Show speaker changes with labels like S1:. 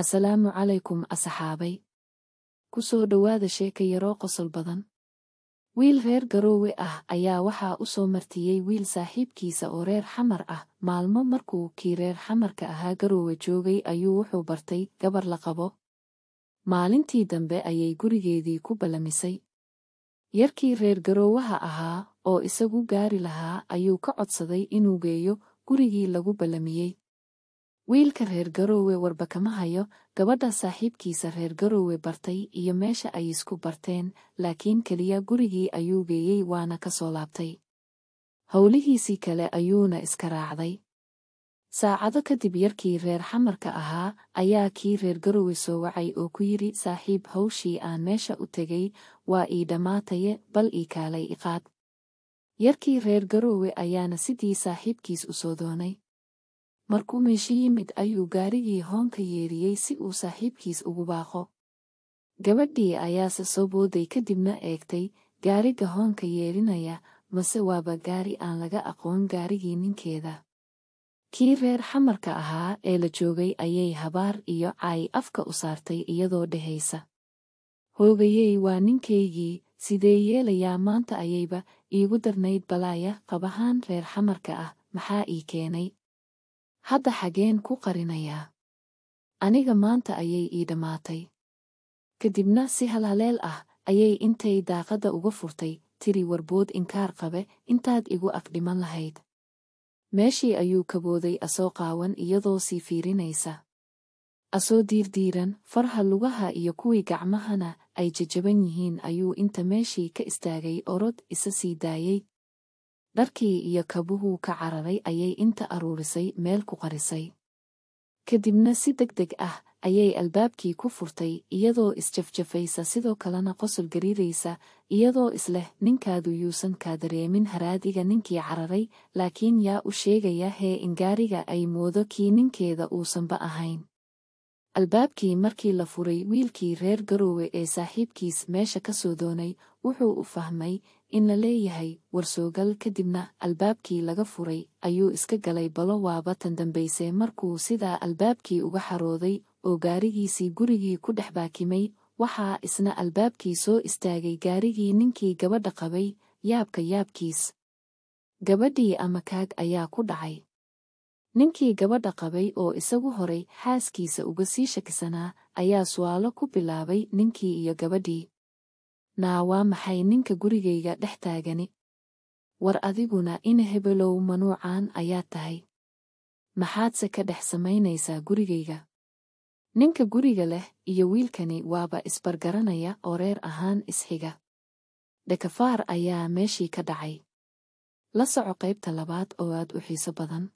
S1: asalaamu calaykum asaxaabay ku soo dhowaada sheeka yaroo qosol badan wiil reer garoowe ah ayaa waxaa u soo martiyey wiil saaxiibkiisa oo reer xamar ah maalmo markuu kii reer xamarka ahaa garoowe joogay ayuu wuxuu bartay gabar la qabo maalintii dambe ayay gurigeedii ku ballamisay yarkii reer garoowaha ahaa oo isagu gaari lahaa ayuu ka codsaday inuu geeyo gurigii lagu ballamiyey wiilka reer garowe warba kama hayo gabadha saaxiibkiisa reer garowe bartay iyo meesha ay isku barteen laakiin keliya gurigii ayuu geeyey waana ka soo laabtay howlihiisii kale ayuuna iska raacday saacado kadib yarkii reer xamarka ahaa ayaa kii reer garowe soo wacay oo ku yidhi saaxiib hawshii aan meesha u tegay waa ii dhammaataye bal ii kaalay iqaad yarkii reer garowe ayaana sidii saaxiibkiis u soo doonay markuu meesha yimid ayuu gaarigii hoonka yeeriyey si uu saaxiibkiis ugu baaqo gabadhii ayaase soo booday kadibna eegtay gaariga hoonka yeerinaya mase waaba gaari aan laga aqoon gaarigii ninkeeda kii reer xamarka ahaa ee la joogay ayay habaar iyo caay afka u saartay iyadoo dhehaysa hoogayey waa ninkaygii sidee yeelayaa maanta ayayba iigu darnayd balaaya qabahaan reer xamarka ah maxaa ii keenay hadda xageen ku qarinayaa aniga maanta ayay ii dhammaatay kadibna si halhaleel ah ayay intay daaqadda uga furtay tiri warbood inkaar qabe intaad igu afdhiman lahayd meeshii ayuu kabooday asoo qaawan iyadoo sii fiirinaysa asoo diirdiiran farha lugaha iyo kuwii gacmahana ay jajaban yihiin ayuu inta meeshii ka istaagay orod isa sii daayay dharkii iyo kabuhuu ka cararay ayay inta aruurisay meel ku qarisay ka dibna si deg deg ah ayay albaabkii ku furtay iyadoo isjafjafaysa sidoo kalena qosol gariiraysa iyadoo isleh ninkaadu yuusan kaa dareemin haraadiga ninkii cararay laakiin yaa u sheegaya hee in gaariga ay moodo kii ninkeeda uusanba ahayn albaabkii markii la furay wiilkii reer garoowe ee saaxiibkiis meesha ka soo doonay wuxuu u fahmay in la leeyahay warsoogal kadibna albaabkii laga furay ayuu iska galay balo waaba tan dambayse markuu sidaa albaabkii uga xarooday oo gaarigiisii gurigii ku dhex baakimay waxaa isna albaabkii soo istaagay gaarigii ninkii gabadha qabay yaabka yaabkiis gabadhii ama kaag ayaa ku dhacay ninkii gabadha qabay oo isagu horay xaaskiisa uga sii shakisanaa ayaa su'aalo ku bilaabay ninkii iyo gabadhii naa waa maxay ninka gurigayga dhex taagani war adiguna ina hebelow manuucaan ayaa tahay maxaadse ka dhex samaynaysaa gurigayga ninka guriga leh iyo wiilkani waaba isbargaranaya oo reer ahaan isxiga dhekafaar ayaa meeshii ka dhacay la soco qaybta labaad oo aad u xiiso badan